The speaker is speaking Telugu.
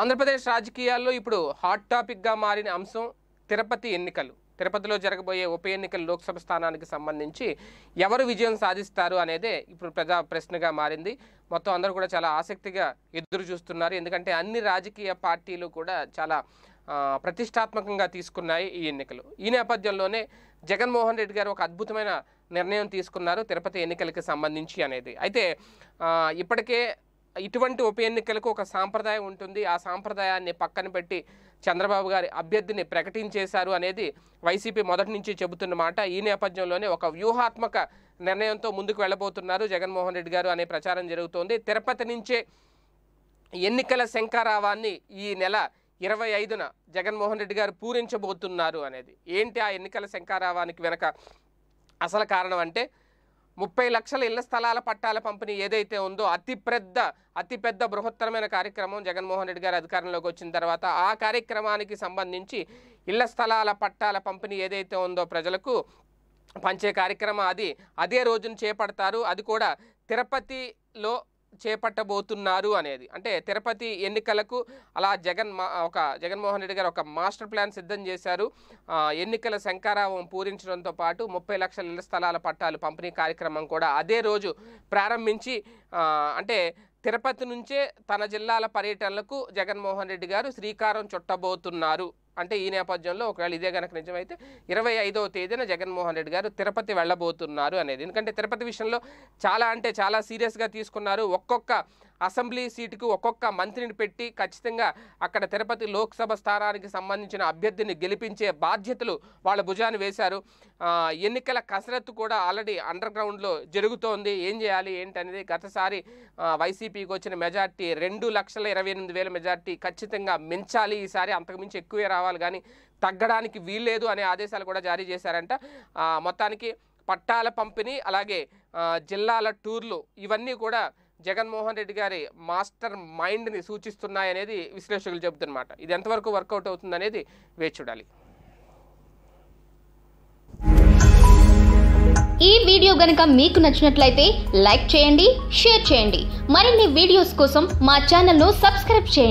ఆంధ్రప్రదేశ్ రాజకీయాల్లో ఇప్పుడు హాట్ టాపిక్గా మారిన అంశం తిరుపతి ఎన్నికలు తిరుపతిలో జరగబోయే ఉప ఎన్నికల లోక్సభ స్థానానికి సంబంధించి ఎవరు విజయం సాధిస్తారు అనేదే ఇప్పుడు ప్రజా ప్రశ్నగా మారింది మొత్తం అందరూ కూడా చాలా ఆసక్తిగా ఎదురు చూస్తున్నారు ఎందుకంటే అన్ని రాజకీయ పార్టీలు కూడా చాలా ప్రతిష్టాత్మకంగా తీసుకున్నాయి ఈ ఎన్నికలు ఈ నేపథ్యంలోనే జగన్మోహన్ రెడ్డి గారు ఒక అద్భుతమైన నిర్ణయం తీసుకున్నారు తిరుపతి ఎన్నికలకి సంబంధించి అనేది అయితే ఇప్పటికే ఇటువంటి ఉప ఎన్నికలకు ఒక సాంప్రదాయం ఉంటుంది ఆ సాంప్రదాయాన్ని పక్కన పెట్టి చంద్రబాబు గారి అభ్యర్థిని ప్రకటించేశారు అనేది వైసీపీ మొదటి నుంచి చెబుతున్న మాట ఈ నేపథ్యంలోనే ఒక వ్యూహాత్మక నిర్ణయంతో ముందుకు వెళ్ళబోతున్నారు జగన్మోహన్ రెడ్డి గారు అనే ప్రచారం జరుగుతోంది తిరుపతి నుంచే ఎన్నికల శంకారావాన్ని ఈ నెల ఇరవై ఐదున జగన్మోహన్ రెడ్డి గారు పూరించబోతున్నారు అనేది ఏంటి ఆ ఎన్నికల శంకారావానికి వెనక అసలు కారణం అంటే ముప్పై లక్షల ఇళ్ల స్థలాల పట్టాల పంపిణీ ఏదైతే ఉందో అతిపెద్ద అతిపెద్ద బృహత్తరమైన కార్యక్రమం జగన్మోహన్ రెడ్డి గారు అధికారంలోకి వచ్చిన తర్వాత ఆ కార్యక్రమానికి సంబంధించి ఇళ్ల స్థలాల పట్టాల పంపిణీ ఏదైతే ఉందో ప్రజలకు పంచే కార్యక్రమం అది అదే రోజున చేపడతారు అది కూడా తిరుపతిలో చేపట్టబోతున్నారు అనేది అంటే తిరుపతి ఎన్నికలకు అలా జగన్ ఒక జగన్మోహన్ రెడ్డి గారు ఒక మాస్టర్ ప్లాన్ సిద్ధం చేశారు ఎన్నికల శంకారావం పూరించడంతో పాటు ముప్పై లక్షల ఇళ్ల స్థలాల పట్టాలు పంపిణీ కార్యక్రమం కూడా అదే రోజు ప్రారంభించి అంటే తిరుపతి నుంచే తన జిల్లాల పర్యటనలకు జగన్మోహన్ రెడ్డి గారు శ్రీకారం చుట్టబోతున్నారు అంటే ఈ నేపథ్యంలో ఒకవేళ ఇదే కనుక నిజమైతే ఇరవై ఐదవ తేదీన జగన్మోహన్ రెడ్డి గారు తిరుపతి వెళ్ళబోతున్నారు అనేది ఎందుకంటే తిరుపతి విషయంలో చాలా అంటే చాలా సీరియస్గా తీసుకున్నారు ఒక్కొక్క అసెంబ్లీ సీటుకు ఒక్కొక్క మంత్రిని పెట్టి ఖచ్చితంగా అక్కడ తిరుపతి లోక్సభ స్థానానికి సంబంధించిన అభ్యర్థిని గెలిపించే బాధ్యతలు వాళ్ళ భుజాన్ని వేశారు ఎన్నికల కసరత్తు కూడా ఆల్రెడీ అండర్ గ్రౌండ్లో జరుగుతోంది ఏం చేయాలి ఏంటనేది గతసారి వైసీపీకి వచ్చిన మెజార్టీ రెండు లక్షల ఇరవై ఎనిమిది వేల మెజార్టీ ఖచ్చితంగా మించాలి ఈసారి అంతకుమించి ఎక్కువే రావాలి కానీ తగ్గడానికి వీల్లేదు అనే ఆదేశాలు కూడా జారీ చేశారంట మొత్తానికి పట్టాల పంపిణీ అలాగే జిల్లాల టూర్లు ఇవన్నీ కూడా జగన్మోహన్ రెడ్డి గారి మాస్టర్ మైండ్ని సూచిస్తున్నాయనేది విశ్లేషకులు చెబుతున్నమాట ఇది ఎంతవరకు వర్కౌట్ అవుతుందనేది వేచి చూడాలి ఈ వీడియో గనుక మీకు నచ్చినట్లయితే లైక్ చేయండి షేర్ చేయండి మరిన్ని వీడియోస్ కోసం మా ఛానల్ను సబ్స్క్రైబ్ చేయండి